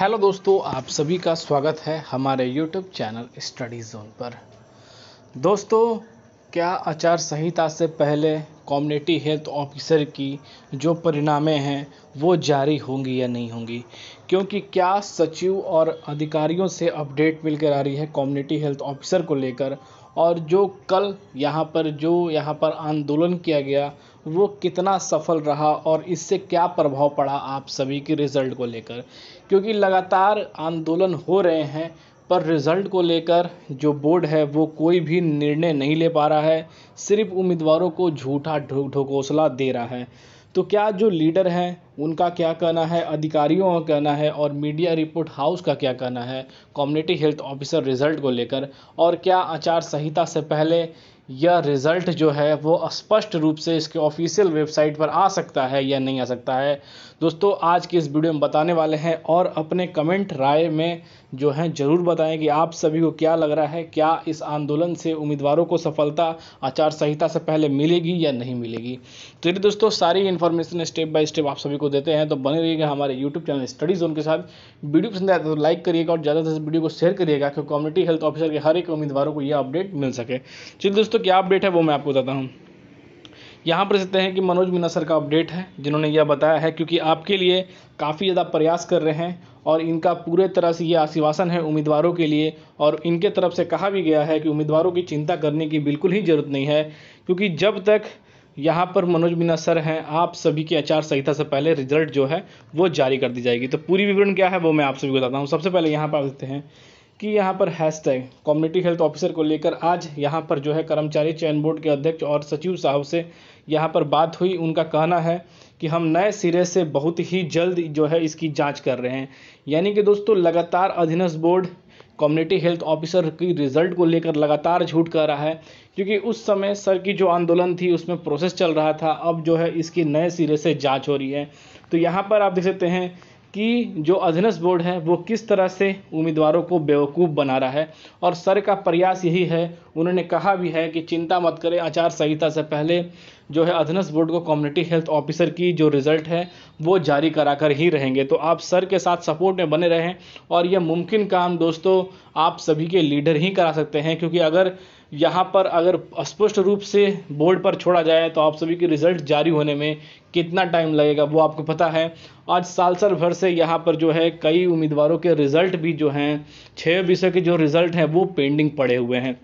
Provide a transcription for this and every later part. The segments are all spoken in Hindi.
हेलो दोस्तों आप सभी का स्वागत है हमारे यूट्यूब चैनल स्टडी जोन पर दोस्तों क्या आचार संहिता से पहले कम्युनिटी हेल्थ ऑफिसर की जो परिणामें हैं वो जारी होंगी या नहीं होंगी क्योंकि क्या सचिव और अधिकारियों से अपडेट मिलकर आ रही है कम्युनिटी हेल्थ ऑफिसर को लेकर और जो कल यहाँ पर जो यहाँ पर आंदोलन किया गया वो कितना सफल रहा और इससे क्या प्रभाव पड़ा आप सभी के रिज़ल्ट को लेकर क्योंकि लगातार आंदोलन हो रहे हैं पर रिज़ल्ट को लेकर जो बोर्ड है वो कोई भी निर्णय नहीं ले पा रहा है सिर्फ उम्मीदवारों को झूठा ढकोसला दे रहा है तो क्या जो लीडर हैं उनका क्या कहना है अधिकारियों का कहना है और मीडिया रिपोर्ट हाउस का क्या कहना है कम्युनिटी हेल्थ ऑफिसर रिजल्ट को लेकर और क्या आचार संहिता से पहले यह रिज़ल्ट जो है वो स्पष्ट रूप से इसके ऑफिशियल वेबसाइट पर आ सकता है या नहीं आ सकता है दोस्तों आज की इस वीडियो में बताने वाले हैं और अपने कमेंट राय में जो है ज़रूर बताएं कि आप सभी को क्या लग रहा है क्या इस आंदोलन से उम्मीदवारों को सफलता आचार संहिता से पहले मिलेगी या नहीं मिलेगी तो दोस्तों सारी इन्फॉर्मेशन स्टेप बाय स्टेप आप सभी को आपको देते हैं तो बने रहिएगा हमारे यूट्यूब चैनल स्टडी जोन के साथ वीडियो पसंद आया तो लाइक करिएगा और ज़्यादा से ज़्यादा वीडियो को शेयर करिएगा कि कम्युनिटी हेल्थ ऑफिसर के हर एक उम्मीदवारों को यह अपडेट मिल सके चलिए दोस्तों क्या अपडेट है वो मैं आपको बताता हूँ यहाँ पर सकते हैं कि मनोज मीना सर का अपडेट है जिन्होंने यह बताया है क्योंकि आपके लिए काफ़ी ज़्यादा प्रयास कर रहे हैं और इनका पूरे तरह से ये आश्वासन है उम्मीदवारों के लिए और इनके तरफ से कहा भी गया है कि उम्मीदवारों की चिंता करने की बिल्कुल ही ज़रूरत नहीं है क्योंकि जब तक यहाँ पर मनोज मीना सर हैं आप सभी की आचार संहिता से पहले रिजल्ट जो है वो जारी कर दी जाएगी तो पूरी विवरण क्या है वो मैं आप सभी को बताता हूँ सबसे पहले यहाँ पर देखते हैं कि यहाँ पर hashtag community health officer को लेकर आज यहाँ पर जो है कर्मचारी चयन बोर्ड के अध्यक्ष और सचिव साहब से यहाँ पर बात हुई उनका कहना है कि हम नए सिरे से बहुत ही जल्द जो है इसकी जांच कर रहे हैं यानी कि दोस्तों लगातार अधीनस्थ बोर्ड कम्युनिटी हेल्थ ऑफिसर की रिजल्ट को लेकर लगातार झूठ कह रहा है क्योंकि उस समय सर की जो आंदोलन थी उसमें प्रोसेस चल रहा था अब जो है इसकी नए सिरे से जाँच हो रही है तो यहाँ पर आप देख सकते हैं कि जो अधीनस्थ बोर्ड है वो किस तरह से उम्मीदवारों को बेवकूफ़ बना रहा है और सर का प्रयास यही है उन्होंने कहा भी है कि चिंता मत करें आचार संहिता से पहले जो है अधीनस्थ बोर्ड को कम्युनिटी हेल्थ ऑफिसर की जो रिज़ल्ट है वो जारी करा कर ही रहेंगे तो आप सर के साथ सपोर्ट में बने रहें और यह मुमकिन काम दोस्तों आप सभी के लीडर ही करा सकते हैं क्योंकि अगर यहाँ पर अगर स्पष्ट रूप से बोर्ड पर छोड़ा जाए तो आप सभी के रिजल्ट जारी होने में कितना टाइम लगेगा वो आपको पता है आज साल साल भर से यहाँ पर जो है कई उम्मीदवारों के रिज़ल्ट भी जो हैं छः विषय के जो रिज़ल्ट हैं वो पेंडिंग पड़े हुए हैं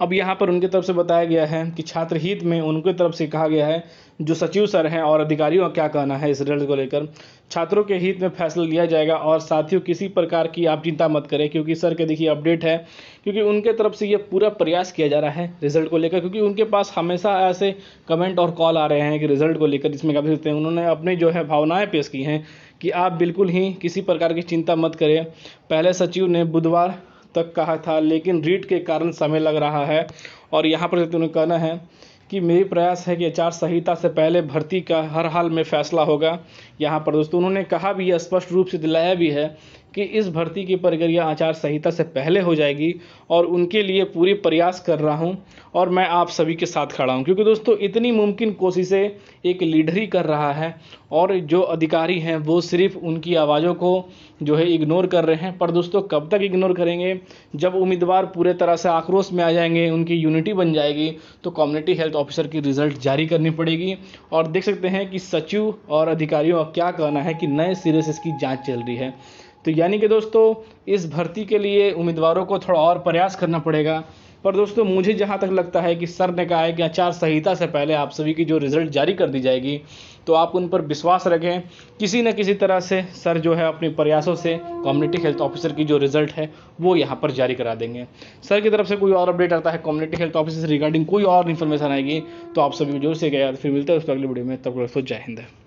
अब यहाँ पर उनके तरफ से बताया गया है कि छात्र हित में उनके तरफ से कहा गया है जो सचिव सर हैं और अधिकारियों का क्या कहना है इस रिजल्ट को लेकर छात्रों के हित में फैसला लिया जाएगा और साथियों किसी प्रकार की आप चिंता मत करें क्योंकि सर के देखिए अपडेट है क्योंकि उनके तरफ से ये पूरा प्रयास किया जा रहा है रिजल्ट को लेकर क्योंकि उनके पास हमेशा ऐसे कमेंट और कॉल आ रहे हैं कि रिजल्ट को लेकर जिसमें काफ़ी सकते हैं उन्होंने अपनी जो है भावनाएँ पेश की हैं कि आप बिल्कुल ही किसी प्रकार की चिंता मत करें पहले सचिव ने बुधवार तक कहा था लेकिन रीट के कारण समय लग रहा है और यहाँ पर उन्होंने कहना है कि मेरी प्रयास है कि आचार संहिता से पहले भर्ती का हर हाल में फैसला होगा यहाँ पर दोस्तों उन्होंने कहा भी है स्पष्ट रूप से दिलाया भी है कि इस भर्ती की प्रक्रिया आचार संहिता से पहले हो जाएगी और उनके लिए पूरी प्रयास कर रहा हूं और मैं आप सभी के साथ खड़ा हूं क्योंकि दोस्तों इतनी मुमकिन कोशिशें एक लीडर ही कर रहा है और जो अधिकारी हैं वो सिर्फ उनकी आवाज़ों को जो है इग्नोर कर रहे हैं पर दोस्तों कब तक इग्नोर करेंगे जब उम्मीदवार पूरे तरह से आक्रोश में आ जाएंगे उनकी यूनिटी बन जाएगी तो कम्युनिटी हेल्थ ऑफिसर की रिज़ल्ट जारी करनी पड़ेगी और देख सकते हैं कि सचिव और अधिकारियों का क्या कहना है कि नए सिरे से इसकी जाँच चल रही है तो यानी कि दोस्तों इस भर्ती के लिए उम्मीदवारों को थोड़ा और प्रयास करना पड़ेगा पर दोस्तों मुझे जहाँ तक लगता है कि सर ने कहा है कि आचार संहिता से पहले आप सभी की जो रिज़ल्ट जारी कर दी जाएगी तो आप उन पर विश्वास रखें किसी न किसी तरह से सर जो है अपने प्रयासों से कम्युनिटी हेल्थ ऑफिसर की जो रिज़ल्ट है वो यहाँ पर जारी करा देंगे सर की तरफ से कोई और अपडेट आता है कम्युनिटी हेल्थ ऑफिसर रिगार्डिंग कोई और इन्फॉर्मेशन आएगी तो आप सभी जोर से गया फिर मिलते हैं उसको अगले वीडियो में तब दोस्तों जय हिंद